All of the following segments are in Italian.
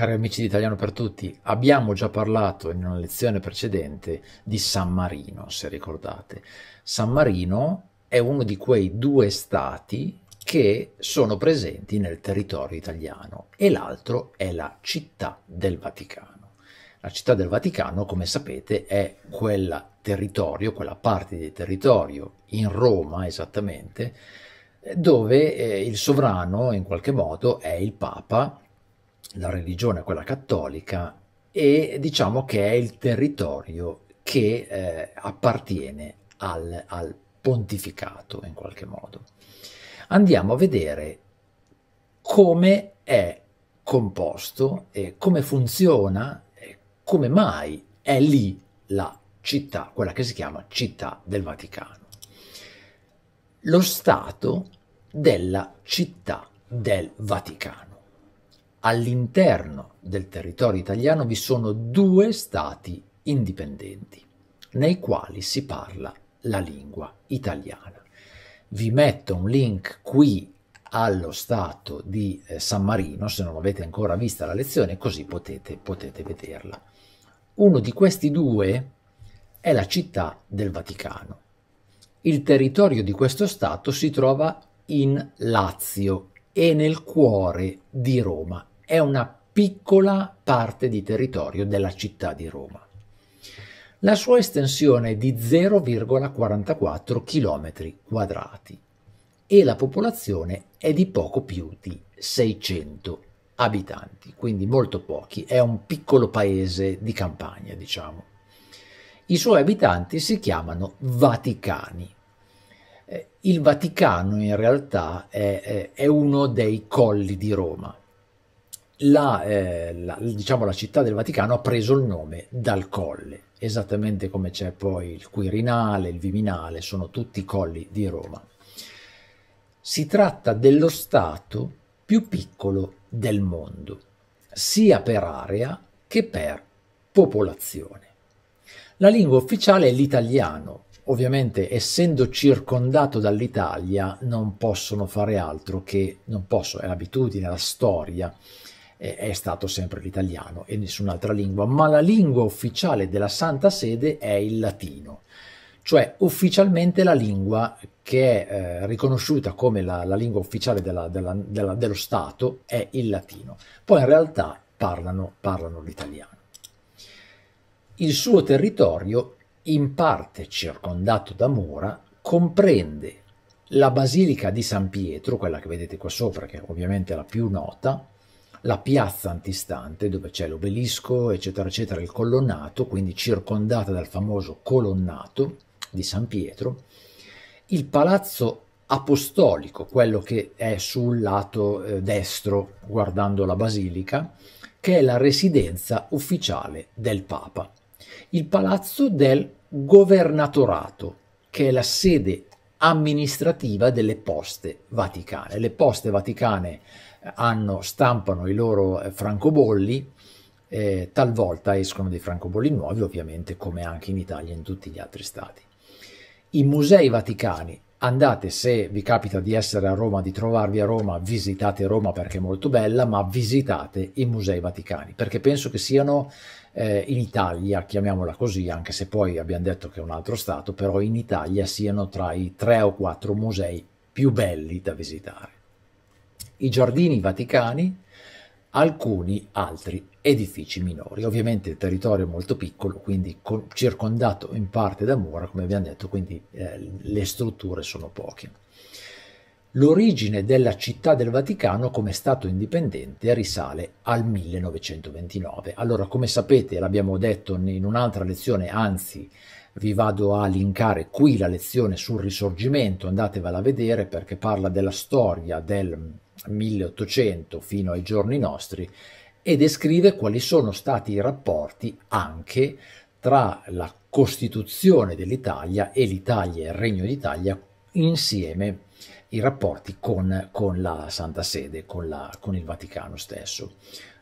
Cari amici di Italiano per Tutti, abbiamo già parlato in una lezione precedente di San Marino, se ricordate. San Marino è uno di quei due stati che sono presenti nel territorio italiano e l'altro è la città del Vaticano. La città del Vaticano, come sapete, è quel territorio, quella parte di territorio in Roma esattamente, dove eh, il sovrano in qualche modo è il Papa la religione, quella cattolica, e diciamo che è il territorio che eh, appartiene al, al pontificato in qualche modo. Andiamo a vedere come è composto e come funziona e come mai è lì la città, quella che si chiama città del Vaticano. Lo Stato della città del Vaticano all'interno del territorio italiano vi sono due stati indipendenti, nei quali si parla la lingua italiana. Vi metto un link qui allo stato di eh, San Marino, se non avete ancora vista la lezione, così potete, potete vederla. Uno di questi due è la città del Vaticano. Il territorio di questo stato si trova in Lazio e nel cuore di Roma è una piccola parte di territorio della città di Roma. La sua estensione è di 0,44 km quadrati e la popolazione è di poco più di 600 abitanti, quindi molto pochi, è un piccolo paese di campagna, diciamo. I suoi abitanti si chiamano Vaticani. Eh, il Vaticano in realtà è, è uno dei colli di Roma la, eh, la, diciamo, la città del Vaticano ha preso il nome dal colle, esattamente come c'è poi il Quirinale, il Viminale, sono tutti colli di Roma. Si tratta dello Stato più piccolo del mondo, sia per area che per popolazione. La lingua ufficiale è l'italiano. Ovviamente, essendo circondato dall'Italia, non possono fare altro che, non posso, è l'abitudine, la storia, è stato sempre l'italiano e nessun'altra lingua, ma la lingua ufficiale della Santa Sede è il latino, cioè ufficialmente la lingua che è eh, riconosciuta come la, la lingua ufficiale della, della, della, dello Stato è il latino, poi in realtà parlano, parlano l'italiano. Il suo territorio, in parte circondato da mura, comprende la Basilica di San Pietro, quella che vedete qua sopra, che è ovviamente la più nota, la piazza antistante dove c'è l'obelisco, eccetera, eccetera, il colonnato, quindi circondata dal famoso colonnato di San Pietro, il palazzo apostolico, quello che è sul lato eh, destro guardando la basilica, che è la residenza ufficiale del Papa, il palazzo del governatorato, che è la sede amministrativa delle poste vaticane. Le poste vaticane hanno, stampano i loro eh, francobolli, eh, talvolta escono dei francobolli nuovi, ovviamente come anche in Italia e in tutti gli altri stati. I musei vaticani, andate se vi capita di essere a Roma, di trovarvi a Roma, visitate Roma perché è molto bella, ma visitate i musei vaticani, perché penso che siano eh, in Italia, chiamiamola così, anche se poi abbiamo detto che è un altro stato, però in Italia siano tra i tre o quattro musei più belli da visitare i giardini vaticani, alcuni altri edifici minori. Ovviamente il territorio è molto piccolo, quindi circondato in parte da mura, come abbiamo detto, quindi eh, le strutture sono poche. L'origine della città del Vaticano come Stato indipendente risale al 1929. Allora, come sapete, l'abbiamo detto in un'altra lezione, anzi vi vado a linkare qui la lezione sul risorgimento, andatevela a vedere perché parla della storia del 1800 fino ai giorni nostri e descrive quali sono stati i rapporti anche tra la Costituzione dell'Italia e l'Italia e il Regno d'Italia insieme i rapporti con, con, la Santa Sede, con, la, con il Vaticano stesso.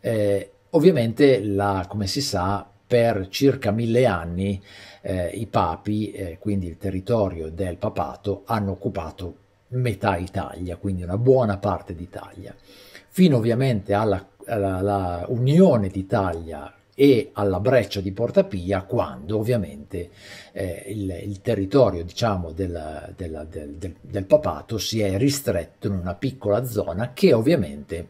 Eh, ovviamente, la, come si sa, per circa mille anni eh, i papi, eh, quindi il territorio del papato, hanno occupato metà Italia, quindi una buona parte d'Italia, fino ovviamente alla, alla, alla unione d'Italia e alla breccia di Porta Pia, quando ovviamente eh, il, il, territorio diciamo, del, del, del, del, papato si è ristretto in una piccola zona che ovviamente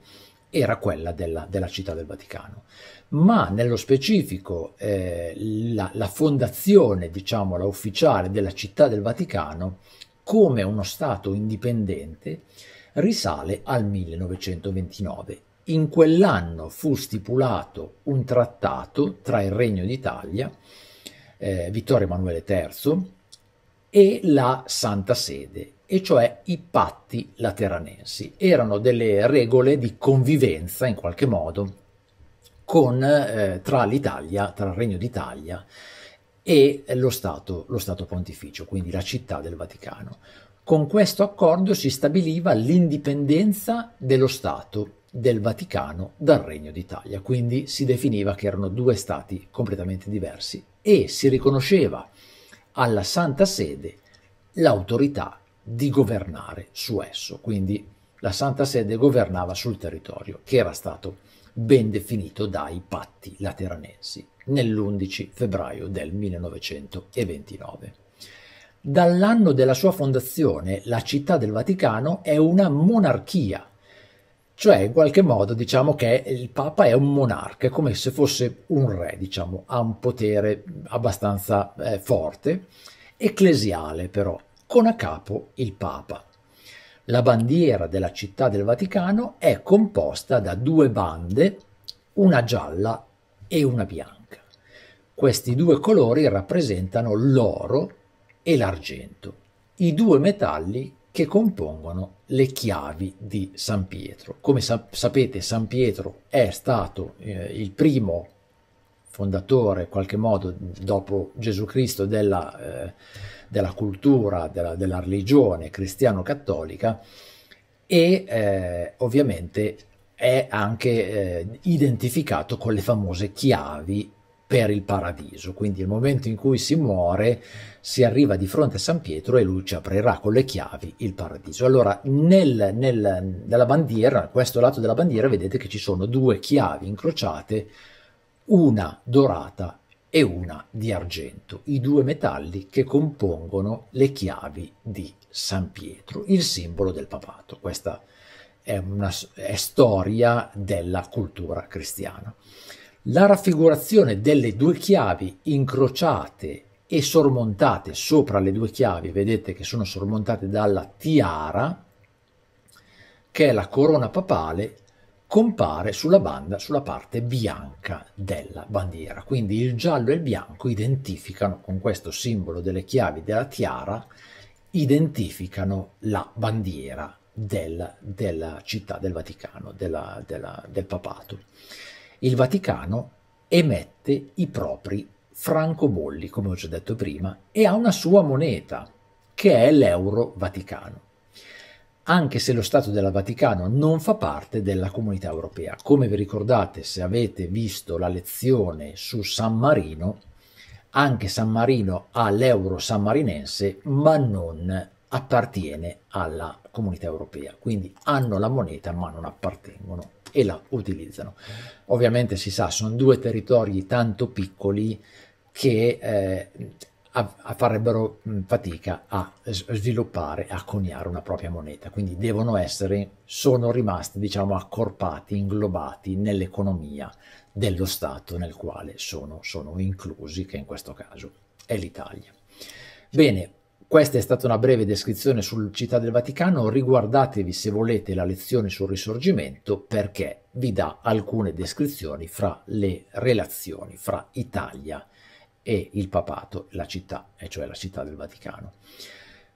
era quella della, della città del Vaticano. Ma nello specifico eh, la, la, fondazione, diciamo, la ufficiale della città del Vaticano come uno Stato indipendente risale al 1929. In quell'anno fu stipulato un trattato tra il Regno d'Italia, eh, Vittorio Emanuele III, e la Santa Sede, e cioè i patti lateranensi. Erano delle regole di convivenza, in qualche modo, con, eh, tra l'Italia, tra il Regno d'Italia e lo Stato, lo Stato pontificio, quindi la città del Vaticano. Con questo accordo si stabiliva l'indipendenza dello Stato del Vaticano dal Regno d'Italia, quindi si definiva che erano due stati completamente diversi e si riconosceva alla Santa Sede l'autorità di governare su esso, quindi la Santa Sede governava sul territorio che era stato ben definito dai patti lateranensi nell'11 febbraio del 1929. Dall'anno della sua fondazione la città del Vaticano è una monarchia, cioè in qualche modo diciamo che il Papa è un monarca, è come se fosse un re, diciamo, ha un potere abbastanza eh, forte, ecclesiale però, con a capo il Papa. La bandiera della città del Vaticano è composta da due bande, una gialla e una bianca. Questi due colori rappresentano l'oro e l'argento, i due metalli che compongono le chiavi di San Pietro. Come sap sapete San Pietro è stato eh, il primo fondatore, in qualche modo, dopo Gesù Cristo della, eh, della cultura, della, della religione cristiano-cattolica e eh, ovviamente è anche eh, identificato con le famose chiavi per il paradiso. Quindi il momento in cui si muore si arriva di fronte a San Pietro e lui ci aprirà con le chiavi il paradiso. Allora nel, nel, nella bandiera, questo lato della bandiera, vedete che ci sono due chiavi incrociate, una dorata e una di argento, i due metalli che compongono le chiavi di San Pietro, il simbolo del papato. Questa è, una, è storia della cultura cristiana. La raffigurazione delle due chiavi incrociate e sormontate sopra le due chiavi, vedete che sono sormontate dalla tiara, che è la corona papale, compare sulla banda sulla parte bianca della bandiera. Quindi il giallo e il bianco identificano con questo simbolo delle chiavi della tiara, identificano la bandiera del, della città del Vaticano, della, della, del papato il Vaticano emette i propri francobolli, come ho già detto prima, e ha una sua moneta, che è l'euro vaticano, anche se lo Stato del Vaticano non fa parte della comunità europea. Come vi ricordate, se avete visto la lezione su San Marino, anche San Marino ha l'euro sammarinense, ma non appartiene alla comunità europea, quindi hanno la moneta ma non appartengono e la utilizzano. Ovviamente si sa, sono due territori tanto piccoli che eh, a, a farebbero mm, fatica a sviluppare, a coniare una propria moneta, quindi devono essere, sono rimasti diciamo accorpati, inglobati nell'economia dello Stato nel quale sono, sono inclusi, che in questo caso è l'Italia. Bene, questa è stata una breve descrizione sulla Città del Vaticano, riguardatevi se volete la lezione sul Risorgimento perché vi dà alcune descrizioni fra le relazioni fra Italia e il papato, la città, e cioè la Città del Vaticano.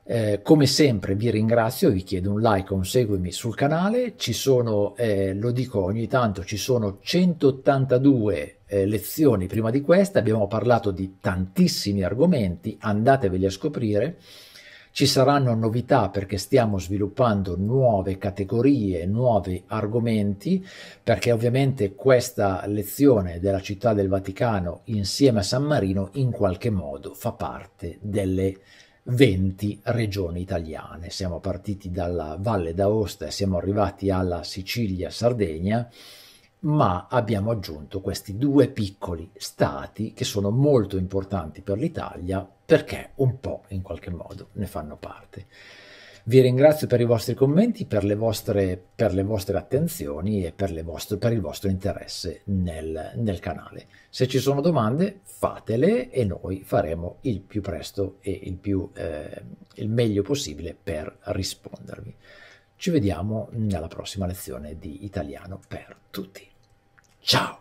Eh, come sempre vi ringrazio, vi chiedo un like, un seguimi sul canale, ci sono, eh, lo dico ogni tanto, ci sono 182 eh, lezioni prima di questa, abbiamo parlato di tantissimi argomenti, andateveli a scoprire. Ci saranno novità perché stiamo sviluppando nuove categorie, nuovi argomenti, perché ovviamente questa lezione della città del Vaticano insieme a San Marino in qualche modo fa parte delle 20 regioni italiane. Siamo partiti dalla Valle d'Aosta e siamo arrivati alla Sicilia-Sardegna ma abbiamo aggiunto questi due piccoli stati che sono molto importanti per l'Italia perché un po' in qualche modo ne fanno parte. Vi ringrazio per i vostri commenti, per le vostre, per le vostre attenzioni e per, vostre, per, il vostro interesse nel, nel canale. Se ci sono domande fatele e noi faremo il più presto e il, più, eh, il meglio possibile per rispondervi. Ci vediamo nella prossima lezione di italiano per tutti. Chào.